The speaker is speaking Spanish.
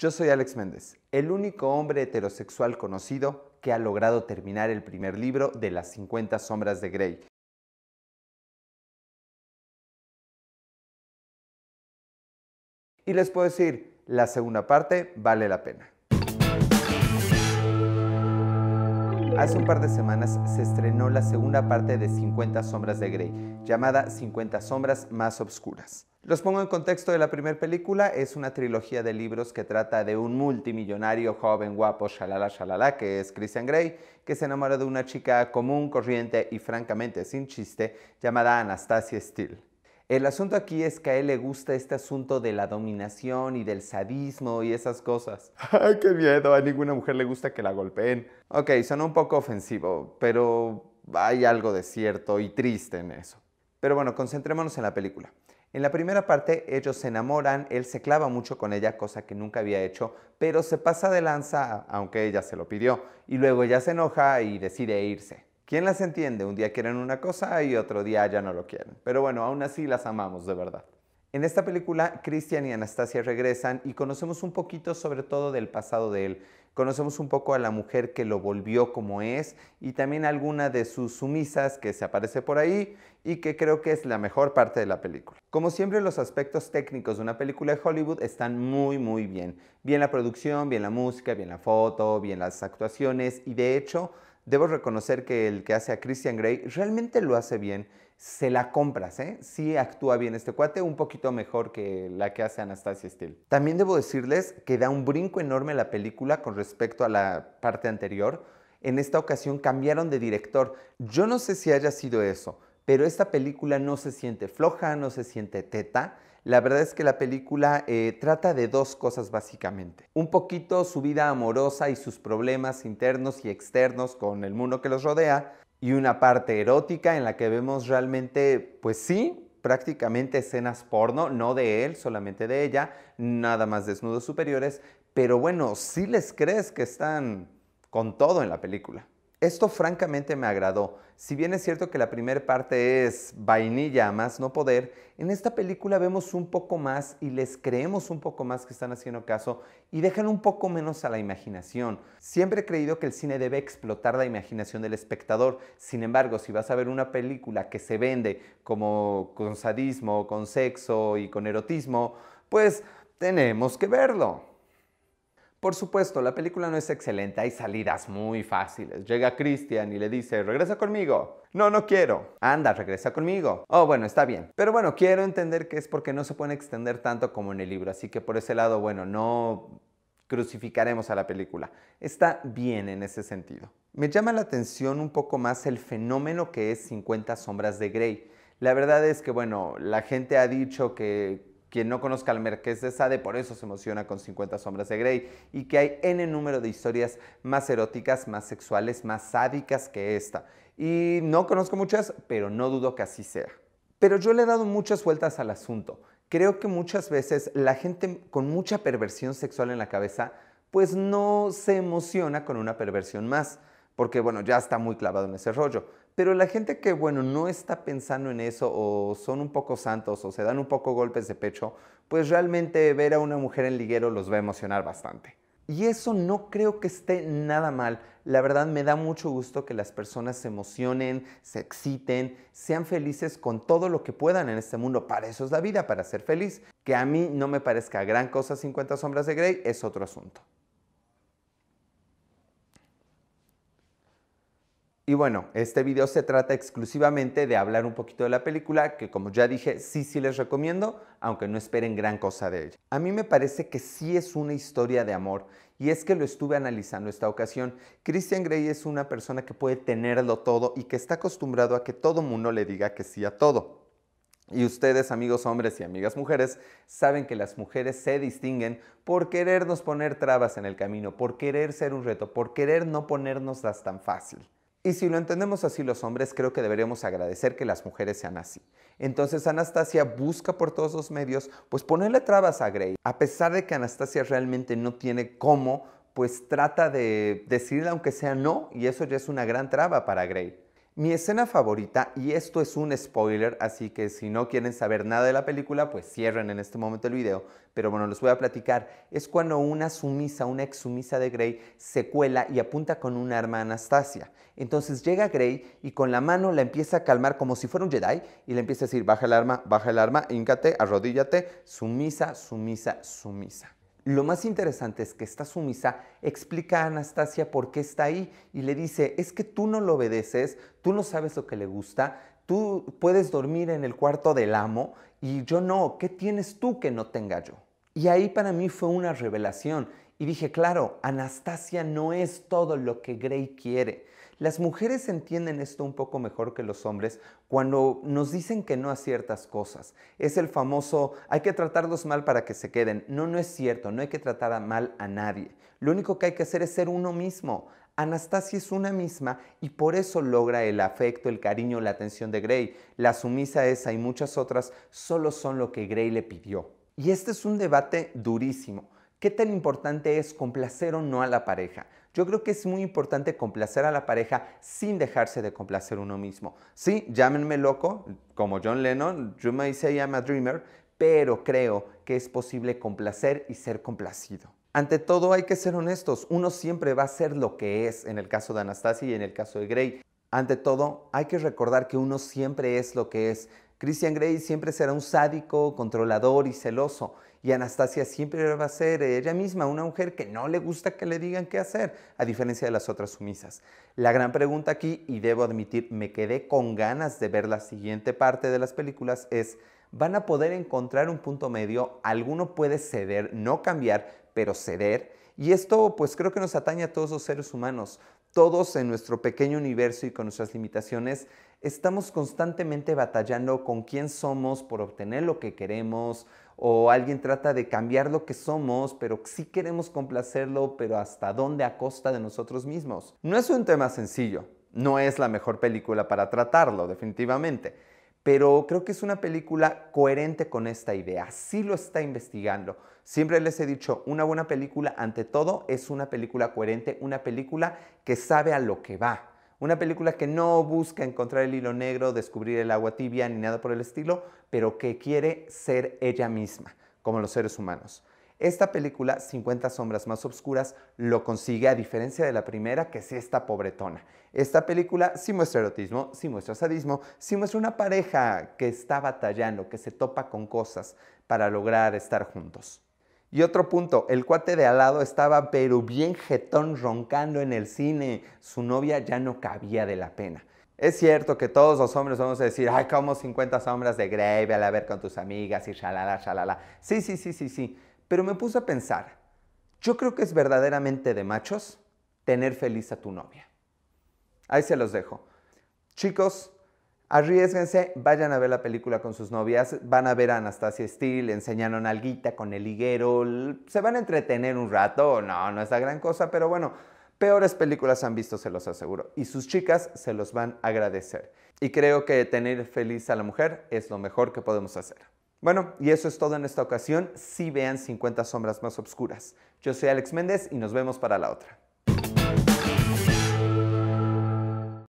Yo soy Alex Méndez, el único hombre heterosexual conocido que ha logrado terminar el primer libro de Las 50 Sombras de Grey. Y les puedo decir, la segunda parte vale la pena. Hace un par de semanas se estrenó la segunda parte de 50 Sombras de Grey, llamada 50 Sombras Más Obscuras. Los pongo en contexto de la primera película, es una trilogía de libros que trata de un multimillonario joven guapo, shalala shalala, que es Christian Grey, que se enamora de una chica común, corriente y francamente sin chiste, llamada Anastasia Steele. El asunto aquí es que a él le gusta este asunto de la dominación y del sadismo y esas cosas. ¡Ay, qué miedo! A ninguna mujer le gusta que la golpeen. Ok, son un poco ofensivo, pero hay algo de cierto y triste en eso. Pero bueno, concentrémonos en la película. En la primera parte ellos se enamoran, él se clava mucho con ella, cosa que nunca había hecho, pero se pasa de lanza, aunque ella se lo pidió, y luego ella se enoja y decide irse. ¿Quién las entiende? Un día quieren una cosa y otro día ya no lo quieren. Pero bueno, aún así las amamos de verdad. En esta película, Christian y Anastasia regresan y conocemos un poquito sobre todo del pasado de él. Conocemos un poco a la mujer que lo volvió como es y también alguna de sus sumisas que se aparece por ahí y que creo que es la mejor parte de la película. Como siempre, los aspectos técnicos de una película de Hollywood están muy, muy bien. Bien la producción, bien la música, bien la foto, bien las actuaciones y de hecho, debo reconocer que el que hace a Christian Grey realmente lo hace bien. Se la compras, ¿eh? Sí actúa bien este cuate, un poquito mejor que la que hace Anastasia Steele. También debo decirles que da un brinco enorme la película con respecto a la parte anterior. En esta ocasión cambiaron de director. Yo no sé si haya sido eso, pero esta película no se siente floja, no se siente teta la verdad es que la película eh, trata de dos cosas básicamente. Un poquito su vida amorosa y sus problemas internos y externos con el mundo que los rodea. Y una parte erótica en la que vemos realmente, pues sí, prácticamente escenas porno, no de él, solamente de ella, nada más desnudos superiores. Pero bueno, si les crees que están con todo en la película. Esto francamente me agradó. Si bien es cierto que la primera parte es vainilla más no poder, en esta película vemos un poco más y les creemos un poco más que están haciendo caso y dejan un poco menos a la imaginación. Siempre he creído que el cine debe explotar la imaginación del espectador. Sin embargo, si vas a ver una película que se vende como con sadismo, con sexo y con erotismo, pues tenemos que verlo. Por supuesto, la película no es excelente, hay salidas muy fáciles. Llega Christian y le dice, regresa conmigo. No, no quiero. Anda, regresa conmigo. Oh, bueno, está bien. Pero bueno, quiero entender que es porque no se puede extender tanto como en el libro, así que por ese lado, bueno, no crucificaremos a la película. Está bien en ese sentido. Me llama la atención un poco más el fenómeno que es 50 sombras de Grey. La verdad es que, bueno, la gente ha dicho que quien no conozca al Marqués de Sade, por eso se emociona con 50 sombras de Grey, y que hay n número de historias más eróticas, más sexuales, más sádicas que esta. Y no conozco muchas, pero no dudo que así sea. Pero yo le he dado muchas vueltas al asunto. Creo que muchas veces la gente con mucha perversión sexual en la cabeza, pues no se emociona con una perversión más, porque bueno, ya está muy clavado en ese rollo. Pero la gente que, bueno, no está pensando en eso o son un poco santos o se dan un poco golpes de pecho, pues realmente ver a una mujer en liguero los va a emocionar bastante. Y eso no creo que esté nada mal. La verdad me da mucho gusto que las personas se emocionen, se exciten, sean felices con todo lo que puedan en este mundo. Para eso es la vida, para ser feliz. Que a mí no me parezca gran cosa 50 sombras de Grey es otro asunto. Y bueno, este video se trata exclusivamente de hablar un poquito de la película, que como ya dije, sí, sí les recomiendo, aunque no esperen gran cosa de ella. A mí me parece que sí es una historia de amor, y es que lo estuve analizando esta ocasión. Christian Grey es una persona que puede tenerlo todo y que está acostumbrado a que todo mundo le diga que sí a todo. Y ustedes, amigos hombres y amigas mujeres, saben que las mujeres se distinguen por querernos poner trabas en el camino, por querer ser un reto, por querer no ponernos las tan fácil. Y si lo entendemos así los hombres, creo que deberíamos agradecer que las mujeres sean así. Entonces Anastasia busca por todos los medios, pues ponerle trabas a Grey. A pesar de que Anastasia realmente no tiene cómo, pues trata de decirle aunque sea no, y eso ya es una gran traba para Grey. Mi escena favorita, y esto es un spoiler, así que si no quieren saber nada de la película, pues cierren en este momento el video, pero bueno, les voy a platicar, es cuando una sumisa, una ex sumisa de Grey, se cuela y apunta con un arma a Anastasia. Entonces llega Grey y con la mano la empieza a calmar como si fuera un Jedi y le empieza a decir, baja el arma, baja el arma, híncate, arrodíllate, sumisa, sumisa, sumisa. Lo más interesante es que esta sumisa explica a Anastasia por qué está ahí y le dice, es que tú no lo obedeces, tú no sabes lo que le gusta, tú puedes dormir en el cuarto del amo y yo no, ¿qué tienes tú que no tenga yo? Y ahí para mí fue una revelación y dije, claro, Anastasia no es todo lo que Grey quiere. Las mujeres entienden esto un poco mejor que los hombres cuando nos dicen que no a ciertas cosas. Es el famoso hay que tratarlos mal para que se queden. No, no es cierto, no hay que tratar mal a nadie. Lo único que hay que hacer es ser uno mismo. Anastasia es una misma y por eso logra el afecto, el cariño, la atención de Grey. La sumisa esa y muchas otras solo son lo que Grey le pidió. Y este es un debate durísimo. ¿Qué tan importante es complacer o no a la pareja? Yo creo que es muy importante complacer a la pareja sin dejarse de complacer uno mismo. Sí, llámenme loco, como John Lennon, yo me say I'm a dreamer, pero creo que es posible complacer y ser complacido. Ante todo hay que ser honestos, uno siempre va a ser lo que es en el caso de Anastasia y en el caso de Gray. Ante todo hay que recordar que uno siempre es lo que es. Christian Grey siempre será un sádico, controlador y celoso. Y Anastasia siempre va a ser ella misma, una mujer que no le gusta que le digan qué hacer, a diferencia de las otras sumisas. La gran pregunta aquí, y debo admitir, me quedé con ganas de ver la siguiente parte de las películas, es, ¿van a poder encontrar un punto medio? ¿Alguno puede ceder, no cambiar, pero ceder? Y esto pues creo que nos atañe a todos los seres humanos. Todos en nuestro pequeño universo y con nuestras limitaciones estamos constantemente batallando con quién somos por obtener lo que queremos o alguien trata de cambiar lo que somos, pero sí queremos complacerlo, pero hasta dónde a costa de nosotros mismos. No es un tema sencillo, no es la mejor película para tratarlo, definitivamente pero creo que es una película coherente con esta idea, sí lo está investigando. Siempre les he dicho, una buena película ante todo es una película coherente, una película que sabe a lo que va. Una película que no busca encontrar el hilo negro, descubrir el agua tibia ni nada por el estilo, pero que quiere ser ella misma, como los seres humanos. Esta película, 50 sombras más oscuras, lo consigue a diferencia de la primera que es esta pobretona. Esta película sí muestra erotismo, sí muestra sadismo, sí muestra una pareja que está batallando, que se topa con cosas para lograr estar juntos. Y otro punto, el cuate de al lado estaba pero bien jetón roncando en el cine. Su novia ya no cabía de la pena. Es cierto que todos los hombres vamos a decir, ay, como 50 sombras de Grey, a la ver con tus amigas y shalala, shalala. Sí, sí, sí, sí, sí pero me puse a pensar, yo creo que es verdaderamente de machos tener feliz a tu novia. Ahí se los dejo. Chicos, arriesguense, vayan a ver la película con sus novias, van a ver a Anastasia Steele, enseñaron Nalguita con el higuero, se van a entretener un rato, no, no es la gran cosa, pero bueno, peores películas han visto, se los aseguro, y sus chicas se los van a agradecer. Y creo que tener feliz a la mujer es lo mejor que podemos hacer. Bueno, y eso es todo en esta ocasión. Si sí vean 50 sombras más oscuras. Yo soy Alex Méndez y nos vemos para la otra.